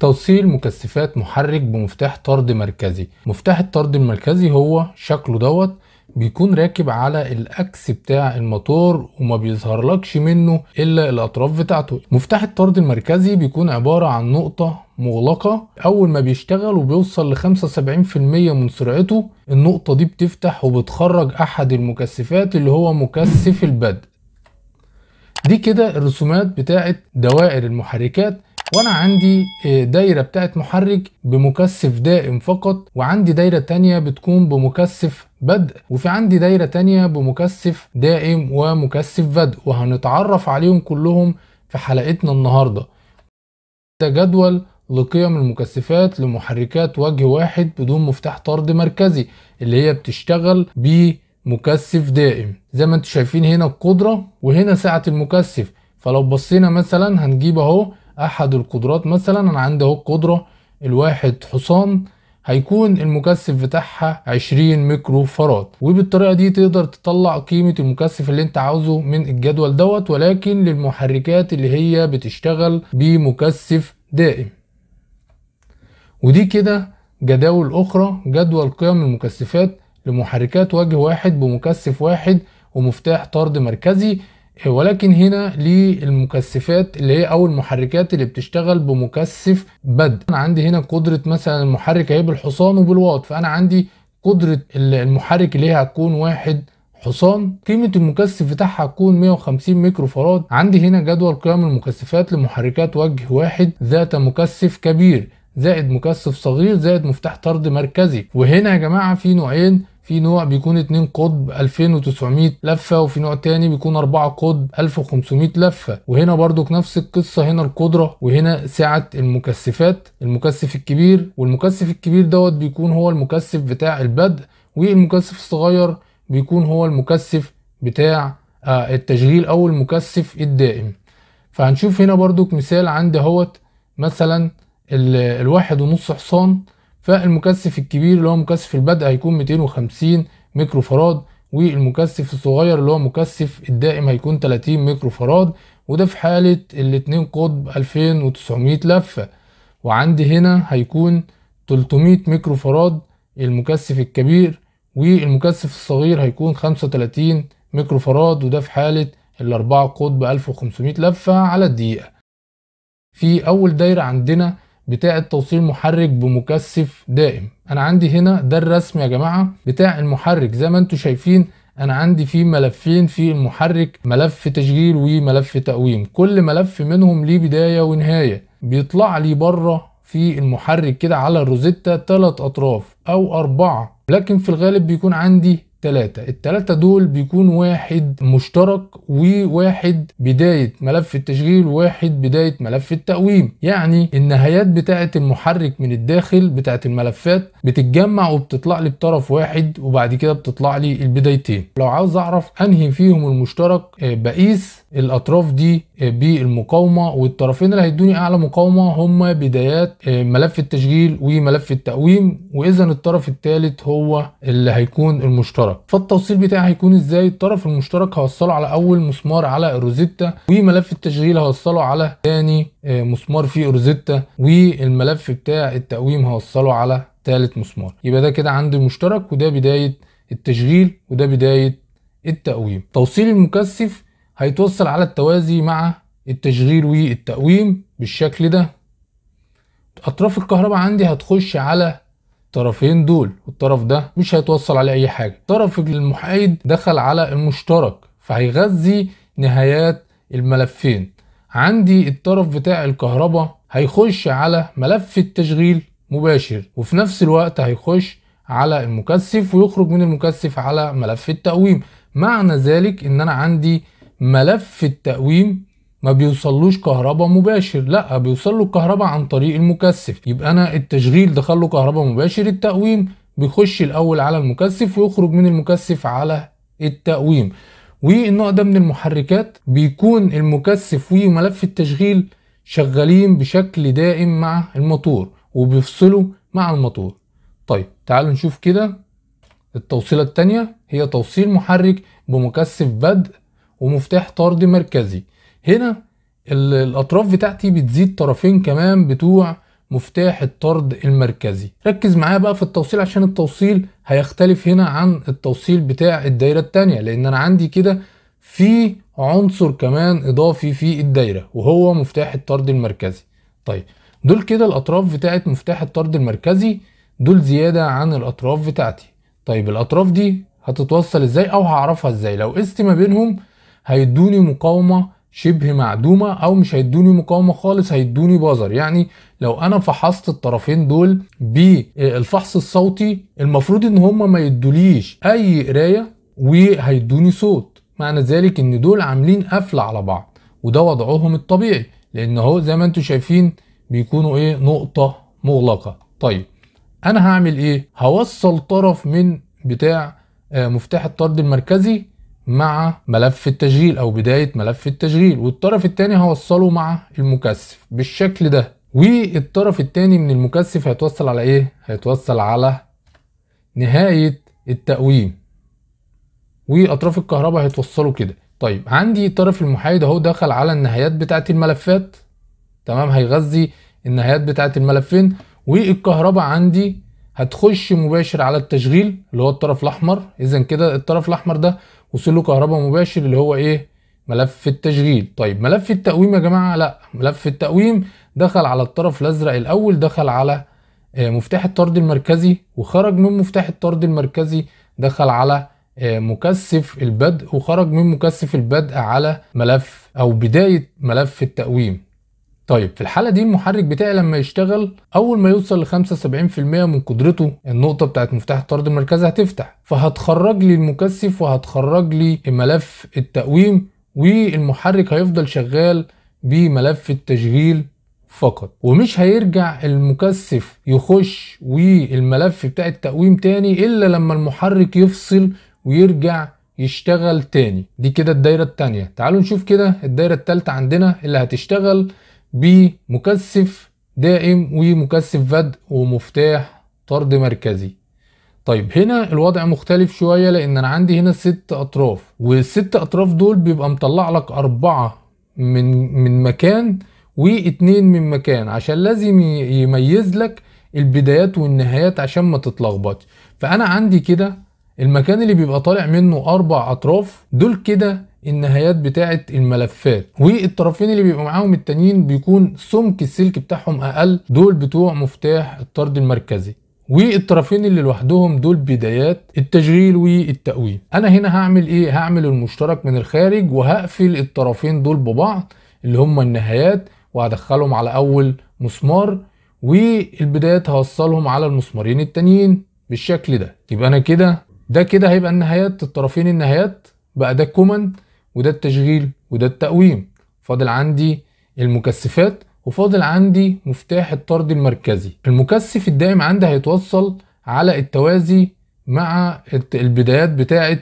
توصيل مكثفات محرك بمفتاح طرد مركزي مفتاح الطرد المركزي هو شكله دوت بيكون راكب على الاكس بتاع الموتور وما لكش منه الا الاطراف بتاعته مفتاح الطرد المركزي بيكون عبارة عن نقطة مغلقة أول ما بيشتغل وبيوصل ل 75% من سرعته النقطة دي بتفتح وبتخرج أحد المكثفات اللي هو مكثف البدء دي كده الرسومات بتاعت دوائر المحركات وانا عندي آه، دايره بتاعت محرك بمكثف دائم فقط وعندي دايره تانية بتكون بمكثف بدء وفي عندي دايره تانية بمكثف دائم ومكثف بدء وهنتعرف عليهم كلهم في حلقتنا النهارده ده جدول لقيم المكثفات لمحركات وجه واحد بدون مفتاح طرد مركزي اللي هي بتشتغل بمكثف دائم زي ما انتم شايفين هنا القدره وهنا سعه المكثف فلو بصينا مثلا هنجيب اهو احد القدرات مثلا انا عندي اهو القدره الواحد حصان هيكون المكثف بتاعها 20 ميكرو فراد وبالطريقه دي تقدر تطلع قيمه المكثف اللي انت عاوزه من الجدول دوت ولكن للمحركات اللي هي بتشتغل بمكثف دائم ودي كده جداول اخرى جدول قيم المكثفات لمحركات وجه واحد بمكثف واحد ومفتاح طرد مركزي ولكن هنا للمكثفات اللي هي او المحركات اللي بتشتغل بمكثف بدء انا عندي هنا قدره مثلا المحرك اهي بالحصان وبالواط فانا عندي قدره المحرك اللي هي هتكون واحد حصان قيمة المكثف بتاعها هتكون 150 ميكرو فراد عندي هنا جدول قيم المكثفات لمحركات وجه واحد ذات مكثف كبير زائد مكثف صغير زائد مفتاح طرد مركزي وهنا يا جماعة في نوعين في نوع بيكون 2 قطب 2900 لفه وفي نوع تاني بيكون 4 قطب 1500 لفه وهنا برضك نفس القصه هنا القدره وهنا سعه المكثفات المكثف الكبير والمكثف الكبير دوت بيكون هو المكثف بتاع البدء والمكثف الصغير بيكون هو المكثف بتاع آه، التشغيل او المكثف الدائم فهنشوف هنا برضك مثال عندي اهوت مثلا الواحد ونص حصان فالمكثف الكبير اللي هو مكثف البدء هيكون 250 ميكرو فراد والمكثف الصغير اللي هو مكثف الدائم هيكون 30 ميكرو فراد وده في حالة الاتنين قطب 2900 لفة وعندي هنا هيكون 300 ميكرو فراد المكثف الكبير والمكثف الصغير هيكون 35 ميكرو فراد وده في حالة الأربعة قطب 1500 لفة على الدقيقة في أول دايرة عندنا بتاع توصيل محرك بمكثف دائم انا عندي هنا ده الرسم يا جماعه بتاع المحرك زي ما انتم شايفين انا عندي فيه ملفين في المحرك ملف تشغيل وملف تقويم كل ملف منهم ليه بدايه ونهايه بيطلع لي بره في المحرك كده على الروزيتا ثلاث اطراف او اربعه لكن في الغالب بيكون عندي تلاتة التلاتة دول بيكون واحد مشترك وواحد بداية ملف التشغيل وواحد بداية ملف التقويم يعني النهايات بتاعة المحرك من الداخل بتاعة الملفات بتتجمع وبتطلع لي بطرف واحد وبعد كده بتطلع لي البدايتين لو عاوز اعرف انهي فيهم المشترك آه، بقيس الاطراف دي آه، بالمقاومه والطرفين اللي هيدوني اعلى مقاومه هما بدايات آه، ملف التشغيل وملف التقويم واذا الطرف الثالث هو اللي هيكون المشترك فالتوصيل بتاعي هيكون ازاي الطرف المشترك هوصله على اول مسمار على الروزيتا وملف التشغيل هوصله على ثاني آه، مسمار في روزيتا والملف بتاع التقويم هوصله على ثالث مسمار يبقى ده كده عندي مشترك وده بدايه التشغيل وده بدايه التقويم توصيل المكثف هيتوصل على التوازي مع التشغيل والتقويم بالشكل ده اطراف الكهرباء عندي هتخش على الطرفين دول والطرف ده مش هيتوصل عليه اي حاجه طرف المحايد دخل على المشترك فهيغذي نهايات الملفين عندي الطرف بتاع الكهرباء هيخش على ملف التشغيل مباشر وفي نفس الوقت هيخش على المكثف ويخرج من المكثف على ملف التقويم معنى ذلك ان انا عندي ملف التقويم ما بيوصلوش كهرباء مباشر لا بيوصل له الكهرباء عن طريق المكثف يبقى انا التشغيل دخله كهرباء مباشر التقويم بيخش الاول على المكثف ويخرج من المكثف على التقويم والنوع ده من المحركات بيكون المكثف وملف التشغيل شغالين بشكل دائم مع الموتور وبيفصلوا مع الموتور طيب تعالوا نشوف كده التوصيله الثانيه هي توصيل محرك بمكثف بدء ومفتاح طرد مركزي هنا الاطراف بتاعتي بتزيد طرفين كمان بتوع مفتاح الطرد المركزي ركز معايا بقى في التوصيل عشان التوصيل هيختلف هنا عن التوصيل بتاع الدايره الثانيه لان انا عندي كده في عنصر كمان اضافي في الدايره وهو مفتاح الطرد المركزي طيب دول كده الاطراف بتاعه مفتاح الطرد المركزي دول زياده عن الاطراف بتاعتي طيب الاطراف دي هتتوصل ازاي او هعرفها ازاي لو قست ما بينهم هيدوني مقاومه شبه معدومه او مش هيدوني مقاومه خالص هيدوني بازر يعني لو انا فحصت الطرفين دول بالفحص الصوتي المفروض ان هما ما يدوليش اي قرايه وهيدوني صوت معنى ذلك ان دول عاملين قفله على بعض وده وضعهم الطبيعي لان اهو زي ما انتم شايفين بيكونوا ايه نقطه مغلقه طيب انا هعمل ايه هوصل طرف من بتاع آه، مفتاح الطرد المركزي مع ملف التشغيل او بدايه ملف التشغيل والطرف الثاني هوصله مع المكثف بالشكل ده والطرف الثاني من المكثف هيتوصل على ايه هيتوصل على نهايه التقويم واطراف الكهرباء هيتوصلوا كده طيب عندي الطرف المحايد اهو دخل على النهايات بتاعه الملفات تمام هيغذي النهايات بتاعه الملفين والكهرباء عندي هتخش مباشر على التشغيل اللي هو الطرف الاحمر اذا كده الطرف الاحمر ده وصل له كهرباء مباشر اللي هو ايه ملف التشغيل طيب ملف التقويم يا جماعه لا ملف التقويم دخل على الطرف الازرق الاول دخل على آه، مفتاح الطرد المركزي وخرج من مفتاح الطرد المركزي دخل على آه، مكثف البدء وخرج من مكثف البدء على ملف او بدايه ملف التقويم طيب في الحالة دي المحرك بتاعي لما يشتغل أول ما يوصل ل 75% من قدرته النقطة بتاعت مفتاح الطرد المركزي هتفتح فهتخرج لي المكثف وهتخرج لي ملف التقويم والمحرك هيفضل شغال بملف التشغيل فقط ومش هيرجع المكثف يخش والملف بتاع التقويم تاني إلا لما المحرك يفصل ويرجع يشتغل تاني دي كده الدايرة التانية تعالوا نشوف كده الدايرة التالتة عندنا اللي هتشتغل بمكثف دائم ومكثف بدء ومفتاح طرد مركزي طيب هنا الوضع مختلف شوية لان انا عندي هنا ست اطراف والست اطراف دول بيبقى مطلع لك اربعة من, من مكان واتنين من مكان عشان لازم يميز لك البدايات والنهايات عشان ما تتلخبطش فانا عندي كده المكان اللي بيبقى طالع منه اربع اطراف دول كده النهايات بتاعه الملفات والطرفين اللي بيبقوا معاهم التانيين بيكون سمك السلك بتاعهم اقل دول بتوع مفتاح الطرد المركزي والطرفين اللي لوحدهم دول بدايات التشغيل والتقويم انا هنا هعمل ايه هعمل المشترك من الخارج وهقفل الطرفين دول ببعض اللي هم النهايات وهدخلهم على اول مسمار والبدايات هوصلهم على المسمارين التانيين بالشكل ده يبقى انا كده ده كده هيبقى النهايات الطرفين النهايات بقى ده كومنت وده التشغيل وده التقويم فاضل عندي المكثفات وفاضل عندي مفتاح الطرد المركزي المكثف الدائم عندي هيتوصل على التوازي مع البدايات بتاعة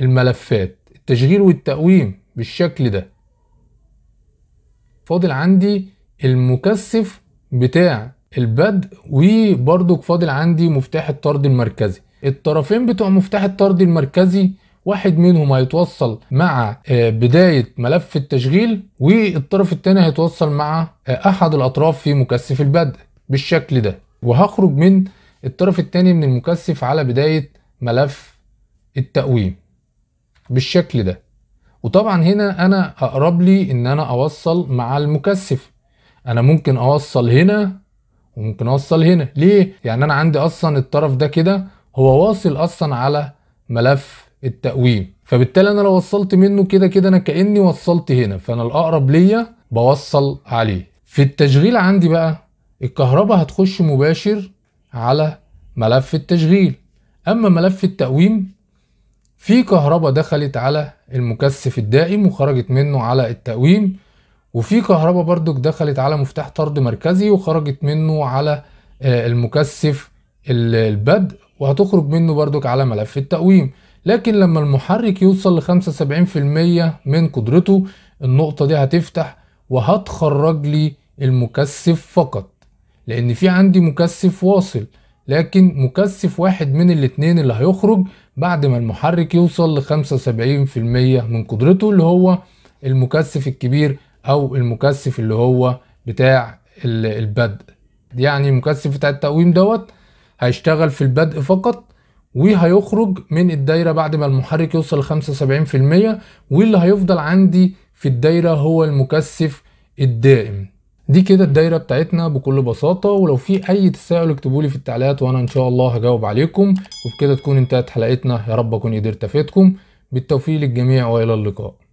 الملفات التشغيل والتقويم بالشكل ده فاضل عندي المكثف بتاع البدء وبرضك فاضل عندي مفتاح الطرد المركزي الطرفين بتوع مفتاح الطرد المركزي واحد منهم هيتوصل مع آه، بداية ملف التشغيل والطرف الثاني هيتوصل مع آه، أحد الأطراف في مكثف البدء بالشكل ده وهخرج من الطرف الثاني من المكثف على بداية ملف التقويم بالشكل ده وطبعا هنا أنا أقرب لي إن أنا أوصل مع المكثف أنا ممكن أوصل هنا وممكن أوصل هنا ليه؟ يعني أنا عندي أصلا الطرف ده كده هو واصل أصلا على ملف التقويم فبالتالي انا لو وصلت منه كده كده انا كاني وصلت هنا فانا الاقرب ليا بوصل عليه في التشغيل عندي بقى الكهرباء هتخش مباشر على ملف التشغيل اما ملف التقويم في كهرباء دخلت على المكثف الدائم وخرجت منه على التقويم وفي كهرباء بردك دخلت على مفتاح طرد مركزي وخرجت منه على آه، المكثف البدء وهتخرج منه بردك على ملف التقويم لكن لما المحرك يوصل ل 75% من قدرته النقطة دي هتفتح وهتخرج لي المكثف فقط لأن في عندي مكثف واصل لكن مكثف واحد من الاتنين اللي هيخرج بعد ما المحرك يوصل ل 75% من قدرته اللي هو المكثف الكبير أو المكثف اللي هو بتاع البدء يعني المكثف بتاع التقويم دوت هيشتغل في البدء فقط وهيخرج من الدايره بعد ما المحرك يوصل ل 75% واللي هيفضل عندي في الدايره هو المكثف الدائم دي كده الدايره بتاعتنا بكل بساطه ولو في اي تساؤل اكتبوا لي في التعليقات وانا ان شاء الله هجاوب عليكم وبكده تكون انتهت حلقتنا يا رب اكون قدرت افيدكم بالتوفيق للجميع والى اللقاء